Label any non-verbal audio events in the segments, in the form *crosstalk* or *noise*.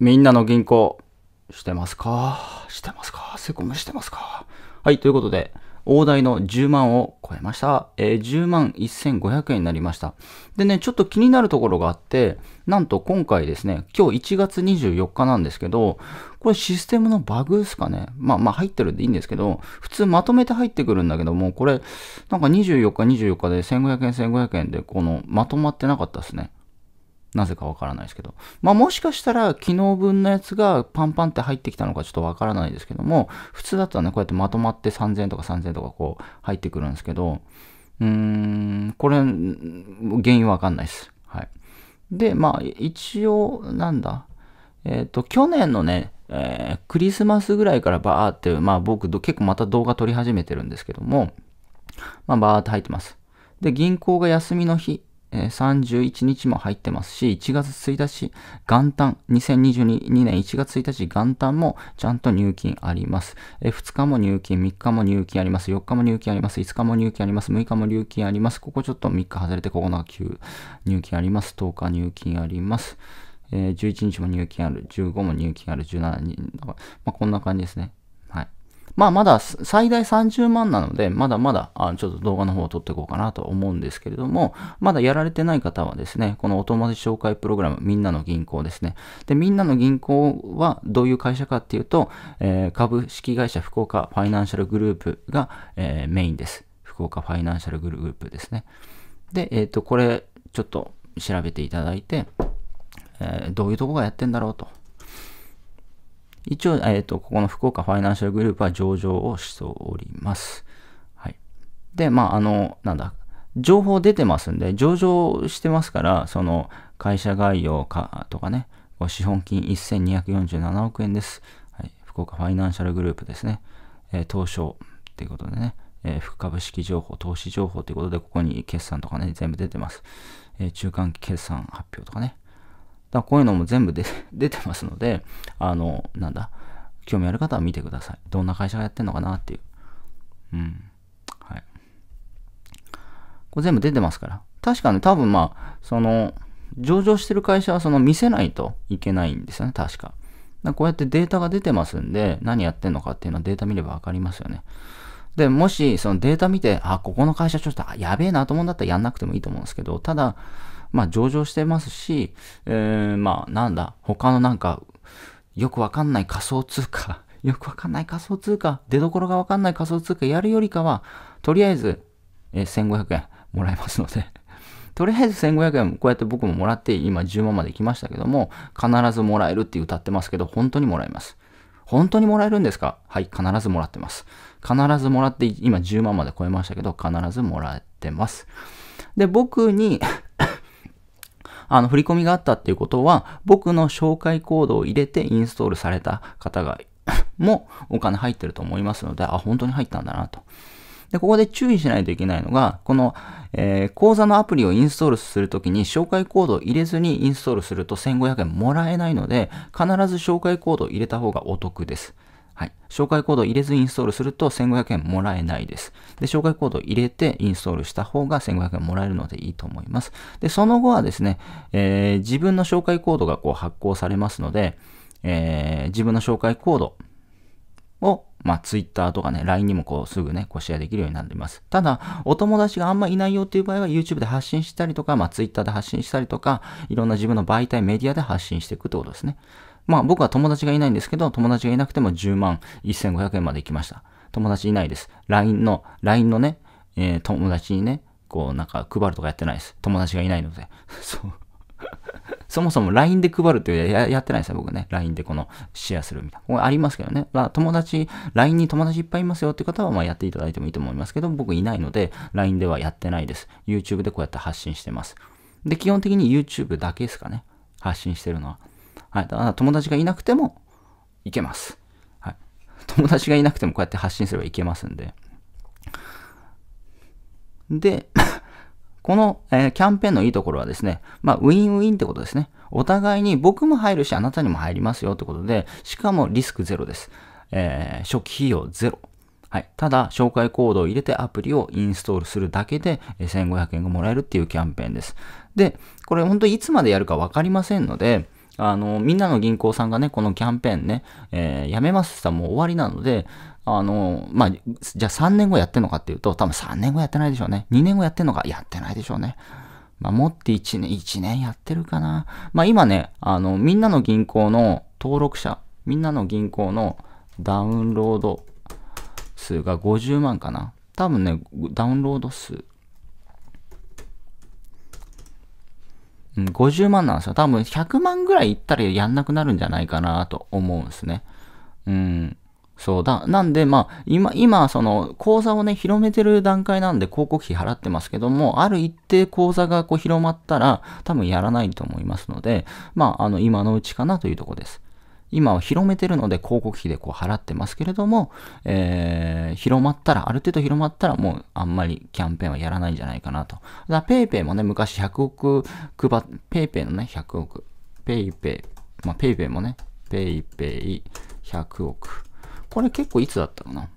みんなの銀行、してますかしてますかセコムしてますかはい、ということで、大台の10万を超えました。えー、10万1500円になりました。でね、ちょっと気になるところがあって、なんと今回ですね、今日1月24日なんですけど、これシステムのバグですかね。まあまあ入ってるんでいいんですけど、普通まとめて入ってくるんだけども、これ、なんか24日24日で1500円1500円で、このまとまってなかったですね。なぜかわからないですけど。まあもしかしたら昨日分のやつがパンパンって入ってきたのかちょっとわからないですけども、普通だったらね、こうやってまとまって3000とか3000とかこう入ってくるんですけど、うーん、これ、原因わかんないです。はい。で、まあ一応、なんだ、えっ、ー、と、去年のね、えー、クリスマスぐらいからバーって、まあ僕結構また動画撮り始めてるんですけども、まあバーって入ってます。で、銀行が休みの日えー、31日も入ってますし、1月1日元旦、2022年1月1日元旦もちゃんと入金あります。えー、2日も入金、3日も入金あります。4日も入金あります。5日も入金あります。6日も入金あります。ここちょっと3日外れて、ここ入金あります。10日入金あります。えー、11日も入金ある。15も入金ある。17日、まあ、こんな感じですね。まあまだ最大30万なので、まだまだあちょっと動画の方を撮っていこうかなと思うんですけれども、まだやられてない方はですね、このお友達紹介プログラム、みんなの銀行ですね。で、みんなの銀行はどういう会社かっていうと、えー、株式会社福岡ファイナンシャルグループが、えー、メインです。福岡ファイナンシャルグループですね。で、えっ、ー、と、これちょっと調べていただいて、えどういうとこがやってんだろうと。一応、えっ、ー、と、ここの福岡ファイナンシャルグループは上場をしております。はい。で、まあ、あの、なんだ、情報出てますんで、上場してますから、その、会社概要かとかね、資本金1247億円です。はい、福岡ファイナンシャルグループですね。えー、東証ということでね、えー、副株式情報、投資情報ということで、ここに決算とかね、全部出てます。えー、中間決算発表とかね。だこういうのも全部で *laughs* 出てますので、あの、なんだ、興味ある方は見てください。どんな会社がやってんのかなっていう。うん。はい。これ全部出てますから。確かね、多分まあ、その、上場してる会社はその見せないといけないんですよね、確か。かこうやってデータが出てますんで、何やってんのかっていうのはデータ見ればわかりますよね。で、もしそのデータ見て、あ、ここの会社ちょっとやべえなと思うんだったらやんなくてもいいと思うんですけど、ただ、まあ、上場してますし、えー、まあ、なんだ、他のなんか、よくわかんない仮想通貨、*laughs* よくわかんない仮想通貨、出どころがわかんない仮想通貨やるよりかは、とりあえず、えー、1500円もらえますので *laughs* とりあえず1500円、こうやって僕ももらって、今10万まで来ましたけども、必ずもらえるって歌ってますけど、本当にもらえます。本当にもらえるんですかはい、必ずもらってます。必ずもらって、今10万まで超えましたけど、必ずもらってます。で、僕にあの、振り込みがあったっていうことは、僕の紹介コードを入れてインストールされた方が、*coughs* もお金入ってると思いますので、あ、本当に入ったんだなと。で、ここで注意しないといけないのが、この、えー、講座のアプリをインストールするときに紹介コードを入れずにインストールすると1500円もらえないので、必ず紹介コードを入れた方がお得です。はい。紹介コードを入れずインストールすると1500円もらえないです。で、紹介コードを入れてインストールした方が1500円もらえるのでいいと思います。で、その後はですね、えー、自分の紹介コードがこう発行されますので、えー、自分の紹介コードを、まあ、Twitter とかね、LINE にもこうすぐね、こうシェアできるようになります。ただ、お友達があんまいないよっていう場合は YouTube で発信したりとか、まあ、Twitter で発信したりとか、いろんな自分の媒体、メディアで発信していくってことですね。まあ僕は友達がいないんですけど、友達がいなくても10万1500円まで行きました。友達いないです。LINE の、LINE のね、えー、友達にね、こうなんか配るとかやってないです。友達がいないので。*laughs* そう。*laughs* そもそも LINE で配るってややってないですよ、僕ね。LINE でこのシェアするみたいな。これありますけどね。まあ、友達、LINE に友達いっぱいいますよって方はまあやっていただいてもいいと思いますけど、僕いないので、LINE ではやってないです。YouTube でこうやって発信してます。で、基本的に YouTube だけですかね。発信してるのは。はい、だから友達がいなくてもいけます。はい、友達がいなくてもこうやって発信すればいけますんで。で、*laughs* この、えー、キャンペーンのいいところはですね、まあ、ウィンウィンってことですね。お互いに僕も入るし、あなたにも入りますよってことで、しかもリスクゼロです。えー、初期費用ゼロ。はい。ただ、紹介コードを入れてアプリをインストールするだけで、1500円がもらえるっていうキャンペーンです。で、これ本当にいつまでやるかわかりませんので、あの、みんなの銀行さんがね、このキャンペーンね、えー、やめますたらもう終わりなので、あの、まあ、じゃあ3年後やってんのかっていうと、多分3年後やってないでしょうね。2年後やってんのかやってないでしょうね。まあ、もって1年、1年やってるかな。まあ、今ね、あの、みんなの銀行の登録者、みんなの銀行のダウンロード数が50万かな。多分ね、ダウンロード数うん、50万なんですよ。多分100万ぐらいいったらやんなくなるんじゃないかなと思うんですね。うん。そうだ。なんで、まあ、今、今、その、講座をね、広めてる段階なんで広告費払ってますけども、ある一定講座がこう広まったら、多分やらないと思いますので、まあ、あの、今のうちかなというとこです。今は広めてるので広告費でこう払ってますけれども、えー、広まったら、ある程度広まったらもうあんまりキャンペーンはやらないんじゃないかなと。だペイペイもね、昔100億配っ、ペイペイのね、100億、ペイペイ、まあペイペイもね、ペイペイ100億。これ結構いつだったかな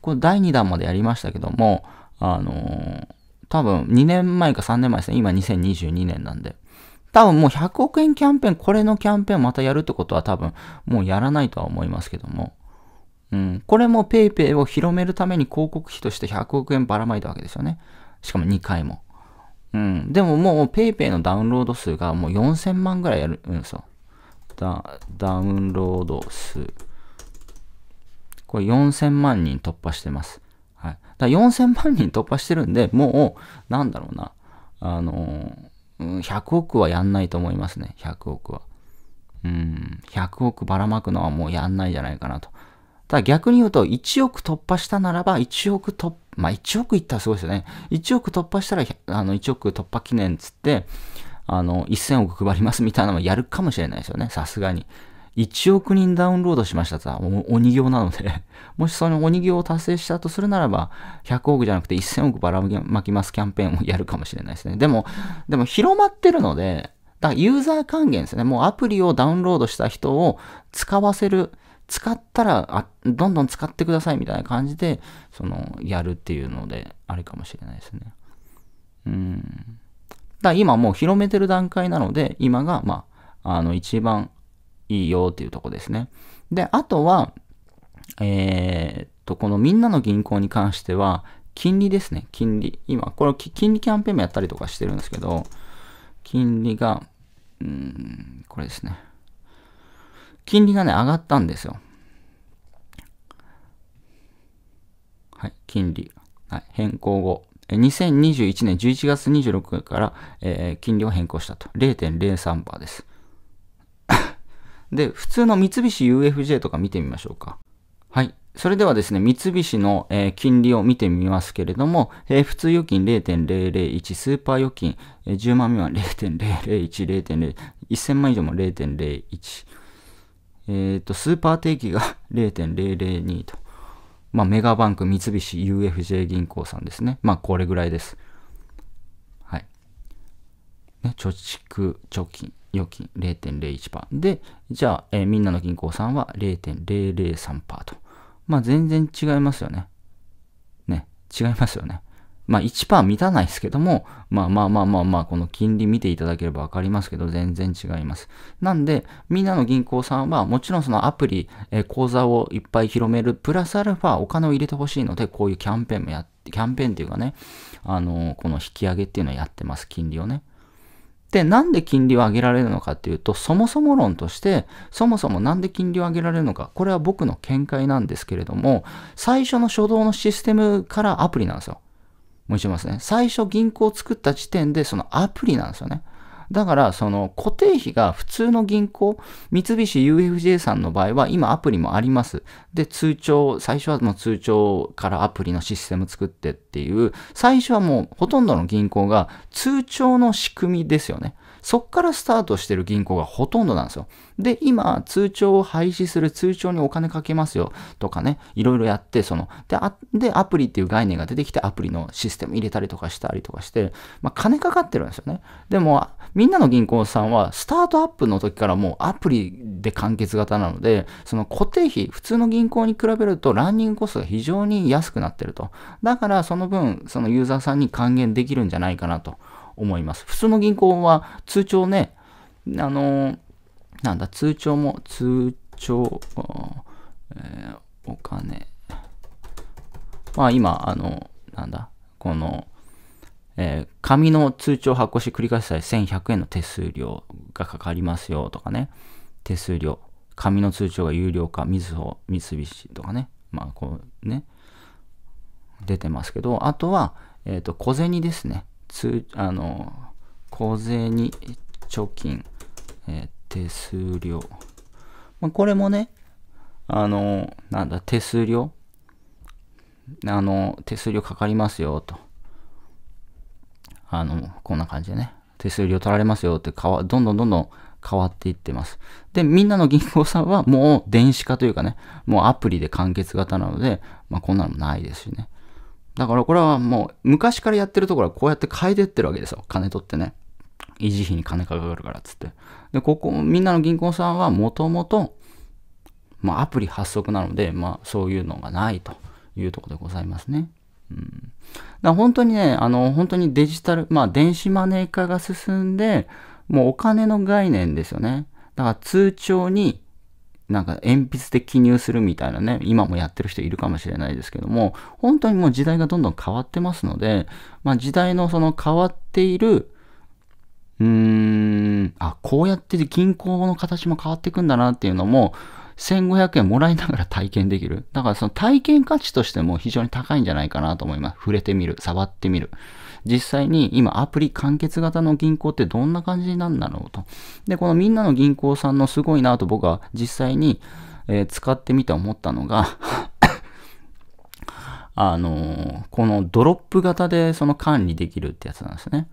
これ第2弾までやりましたけども、あのー、多分2年前か3年前ですね。今2022年なんで。多分もう100億円キャンペーン、これのキャンペーンまたやるってことは多分もうやらないとは思いますけども。うん、これも PayPay を広めるために広告費として100億円ばらまいたわけですよね。しかも2回も。うん、でももう PayPay のダウンロード数がもう4000万ぐらいやるんですよ。ダダウンロード数。これ4000万人突破してます。はい。だ4000万人突破してるんで、もう、なんだろうな。あのーうん、100億はやんないと思いますね、100億は。うん、100億ばらまくのはもうやんないじゃないかなと。ただ逆に言うと、1億突破したならば、1億突破、まあ1億いったらすごいですよね。1億突破したら、あの1億突破記念つって、あの、1000億配りますみたいなのもやるかもしれないですよね、さすがに。1億人ダウンロードしましたとは、鬼行なので *laughs* もしその鬼行を達成したとするならば、100億じゃなくて1000億ばらまきますキャンペーンをやるかもしれないですね。でも、でも広まってるので、だからユーザー還元ですね。もうアプリをダウンロードした人を使わせる、使ったら、どんどん使ってくださいみたいな感じで、その、やるっていうので、あれかもしれないですね。うん。だから今もう広めてる段階なので、今が、まあ、あの、一番いいよっていうとこですね。で、あとは、えー、っと、このみんなの銀行に関しては、金利ですね、金利。今、これ、金利キャンペーンもやったりとかしてるんですけど、金利が、うん、これですね。金利がね、上がったんですよ。はい、金利。はい、変更後。2021年11月26日から、えー、金利を変更したと。0.03%です。で、普通の三菱 UFJ とか見てみましょうか。はい。それではですね、三菱の、えー、金利を見てみますけれども、えー、普通預金0.001、スーパー預金、えー、10万未満0.001、0.0、1000万以上も0.01。えっ、ー、と、スーパー定期が0.002 *laughs* と。まあ、メガバンク、三菱 UFJ 銀行さんですね。まあ、これぐらいです。はい。ね、貯蓄、貯金。預金0.01%。で、じゃあ、えー、みんなの銀行さんは0.003%と。まあ、全然違いますよね。ね、違いますよね。まあ、1%満たないですけども、まあまあまあまあまあ、この金利見ていただければわかりますけど、全然違います。なんで、みんなの銀行さんは、もちろんそのアプリ、えー、口座をいっぱい広める、プラスアルファお金を入れてほしいので、こういうキャンペーンもやって、キャンペーンっていうかね、あのー、この引き上げっていうのをやってます、金利をね。で、なんで金利を上げられるのかっていうと、そもそも論として、そもそもなんで金利を上げられるのか、これは僕の見解なんですけれども、最初の初動のシステムからアプリなんですよ。もう一度ますね。最初銀行を作った時点で、そのアプリなんですよね。だから、その固定費が普通の銀行、三菱 UFJ さんの場合は、今アプリもあります。で、通帳、最初はもう通帳からアプリのシステム作ってっていう、最初はもうほとんどの銀行が通帳の仕組みですよね。そっからスタートしてる銀行がほとんどなんですよ。で、今、通帳を廃止する、通帳にお金かけますよとかね、いろいろやって、その、で、でアプリっていう概念が出てきて、アプリのシステム入れたりとかしたりとかして、まあ、金かかってるんですよね。でも、みんなの銀行さんはスタートアップの時からもうアプリで完結型なので、その固定費、普通の銀行に比べるとランニングコストが非常に安くなってると。だからその分、そのユーザーさんに還元できるんじゃないかなと思います。普通の銀行は通帳ね、あのなんだ、通帳も、通帳、えー、お金。まあ今、あの、なんだ、この、えー、紙の通帳発行し繰り返す際1100円の手数料がかかりますよとかね、手数料、紙の通帳が有料化、みずほ、三菱とかね、まあこうね、出てますけど、あとは、えっ、ー、と、小銭ですね。通、あの、小銭、貯金、えー、手数料。まあ、これもね、あの、なんだ、手数料あの、手数料かかりますよ、と。あの、こんな感じでね、手数料取られますよって変わ、どんどんどんどん変わっていってます。で、みんなの銀行さんはもう電子化というかね、もうアプリで完結型なので、まあこんなのもないですしね。だからこれはもう昔からやってるところはこうやって変えてってるわけですよ。金取ってね。維持費に金かかるからっつって。で、ここ、みんなの銀行さんはもともと、まあアプリ発足なので、まあそういうのがないというところでございますね。うん。だ本当にね、あの、本当にデジタル、まあ、電子マネー化が進んで、もうお金の概念ですよね。だから通帳になんか鉛筆で記入するみたいなね、今もやってる人いるかもしれないですけども、本当にもう時代がどんどん変わってますので、まあ時代のその変わっている、うーん、あ、こうやって銀行の形も変わっていくんだなっていうのも、1500円もらいながら体験できる。だからその体験価値としても非常に高いんじゃないかなと思います。触れてみる、触ってみる。実際に今アプリ完結型の銀行ってどんな感じなんだろうと。で、このみんなの銀行さんのすごいなと僕は実際に、えー、使ってみて思ったのが *laughs* あのー、このドロップ型でその管理できるってやつなんですね。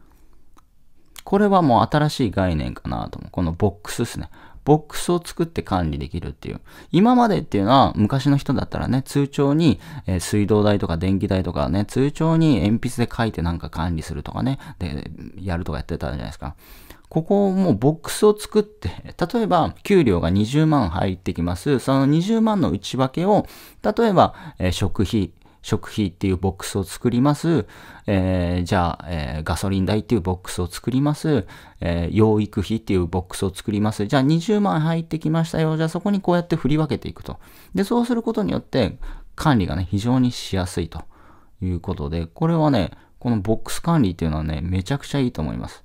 これはもう新しい概念かなと思う。このボックスですね。ボックスを作って管理できるっていう。今までっていうのは昔の人だったらね、通帳に、え水道代とか電気代とかね、通帳に鉛筆で書いてなんか管理するとかね、で、やるとかやってたじゃないですか。ここをもうボックスを作って、例えば給料が20万入ってきます。その20万の内訳を、例えば、え食費、食費っていうボックスを作ります。えー、じゃあ、えー、ガソリン代っていうボックスを作ります。えー、養育費っていうボックスを作ります。じゃあ20万入ってきましたよ。じゃあそこにこうやって振り分けていくと。で、そうすることによって管理がね、非常にしやすいということで、これはね、このボックス管理っていうのはね、めちゃくちゃいいと思います。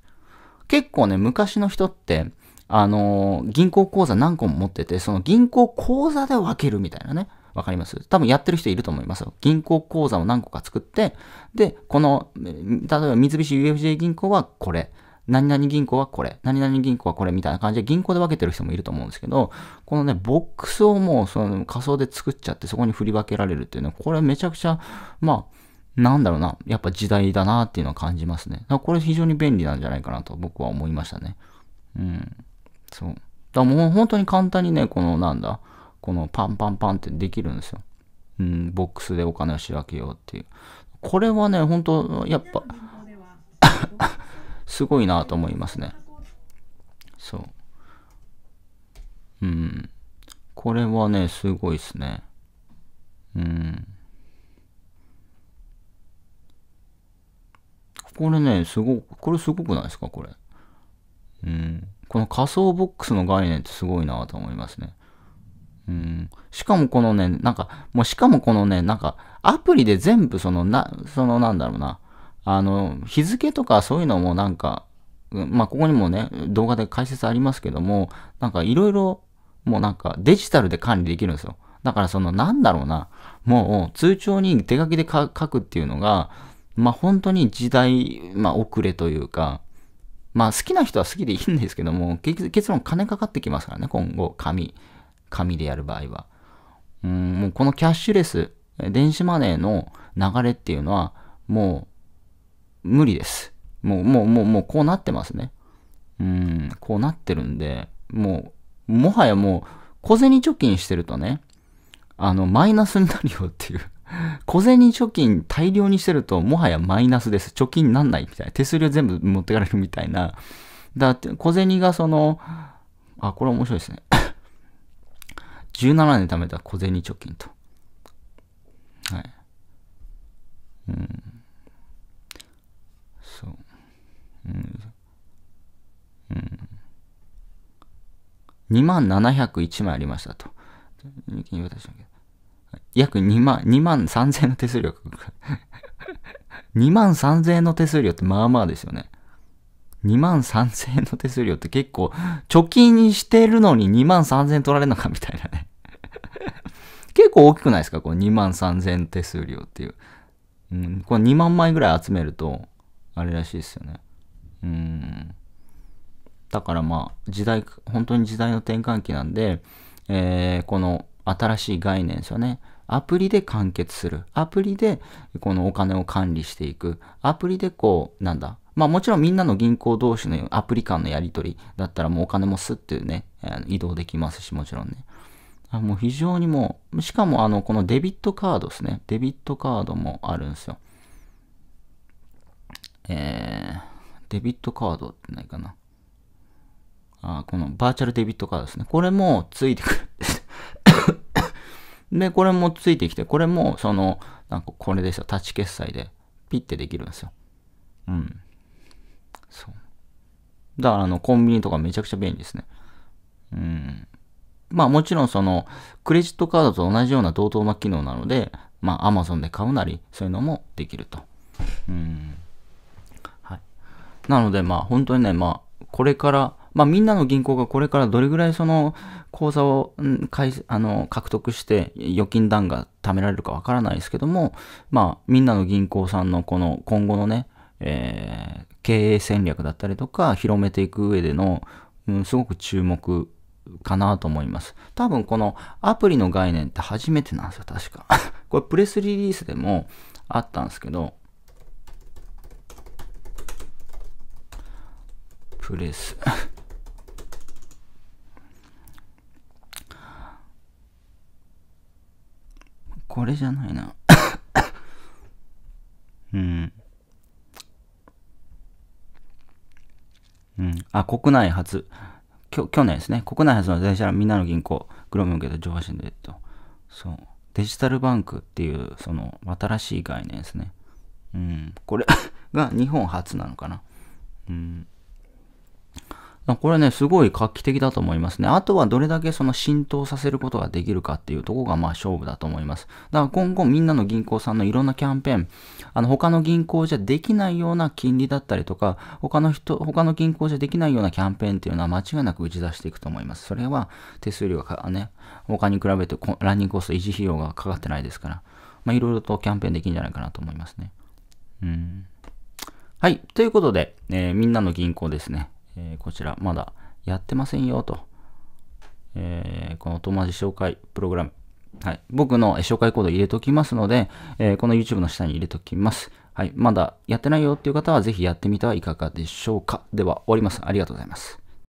結構ね、昔の人って、あのー、銀行口座何個も持ってて、その銀行口座で分けるみたいなね。わかります多分やってる人いると思いますよ。銀行口座を何個か作って、で、この、例えば三菱 UFJ 銀行はこれ、何々銀行はこれ、何々銀行はこれみたいな感じで銀行で分けてる人もいると思うんですけど、このね、ボックスをもうその仮想で作っちゃってそこに振り分けられるっていうのは、これめちゃくちゃ、まあ、なんだろうな、やっぱ時代だなっていうのは感じますね。だからこれ非常に便利なんじゃないかなと僕は思いましたね。うん。そう。だからもう本当に簡単にね、このなんだ、このパンパンパンってできるんですよ。うん、ボックスでお金を仕分けようっていう。これはね、本当やっぱ *laughs* すごいなと思いますね。そう。うん。これはね、すごいっすね。うん。これね、すご、これすごくないですかこれ。うん。この仮想ボックスの概念ってすごいなと思いますね。うん。しかもこのね、なんか、もうしかもこのね、なんか、アプリで全部その、な、そのなんだろうな、あの、日付とかそういうのもなんか、まあ、ここにもね、動画で解説ありますけども、なんかいろいろ、もうなんかデジタルで管理できるんですよ。だからその、なんだろうな、もう通帳に手書きで書くっていうのが、まあ、本当に時代、まあ、遅れというか、まあ、好きな人は好きでいいんですけども、結論金かかってきますからね、今後、紙。紙でやる場合は。うん、もうこのキャッシュレス、電子マネーの流れっていうのは、もう、無理です。もう、もう、もう、もう、こうなってますね。うん、こうなってるんで、もう、もはやもう、小銭貯金してるとね、あの、マイナスになるよっていう。小銭貯金大量にしてると、もはやマイナスです。貯金になんないみたいな。手数料全部持ってかれるみたいな。だって、小銭がその、あ、これ面白いですね。17年貯めた小銭貯金と。はい。うん。そう。うん。うん。2万701枚ありましたと。約2万、2万3000円の手数料2万3000円の手数料ってまあまあですよね。2万3000円の手数料って結構、貯金にしてるのに2万3000円取られるのかみたいなね結構大きくないですかこの2万3000円手数料っていう。うん、これ2万枚ぐらい集めると、あれらしいですよね。うん。だからまあ、時代、本当に時代の転換期なんで、えー、この新しい概念ですよね。アプリで完結する。アプリでこのお金を管理していく。アプリでこう、なんだ、まあもちろんみんなの銀行同士のアプリ間のやり取りだったらもうお金もスッてね、移動できますしもちろんね。もう非常にもう、しかもあの、このデビットカードですね。デビットカードもあるんですよ。えー、デビットカードってないかな。あこのバーチャルデビットカードですね。これもついてくるで *laughs* で、これもついてきて、これもその、なんかこれですよ。タッチ決済でピッてできるんですよ。うん。そう。だからあの、コンビニとかめちゃくちゃ便利ですね。うん。まあもちろんその、クレジットカードと同じような同等な機能なので、まあ Amazon で買うなり、そういうのもできると。うん。はい。なのでまあ本当にね、まあこれから、まあみんなの銀行がこれからどれぐらいその口座を、ん、かいあの獲得して預金団が貯められるかわからないですけども、まあみんなの銀行さんのこの今後のね、えー、経営戦略だったりとか広めていく上での、うん、すごく注目かなと思います。多分このアプリの概念って初めてなんですよ、確か。*laughs* これプレスリリースでもあったんですけど、プレス *laughs* これじゃないな *laughs* うん。うん。あ、国内初。去年ですね。国内初の電車のみんなの銀行、グロム受けて上半身で、えっと、そう。デジタルバンクっていう、その、新しい概念ですね。うん。これが日本初なのかな。うん。これね、すごい画期的だと思いますね。あとはどれだけその浸透させることができるかっていうとこがまあ勝負だと思います。だから今後みんなの銀行さんのいろんなキャンペーン、あの他の銀行じゃできないような金利だったりとか、他の人、他の銀行じゃできないようなキャンペーンっていうのは間違いなく打ち出していくと思います。それは手数料がね、他に比べてランニングコスト維持費用がかかってないですから、まあいろいろとキャンペーンできるんじゃないかなと思いますね。うん。はい。ということで、えー、みんなの銀行ですね。えー、こちらまだやってませんよと、えー、この友達紹介プログラム、はい、僕の紹介コード入れときますので、えー、この YouTube の下に入れときます。はい、まだやってないよっていう方はぜひやってみてはいかがでしょうか。では終わります。ありがとうございます。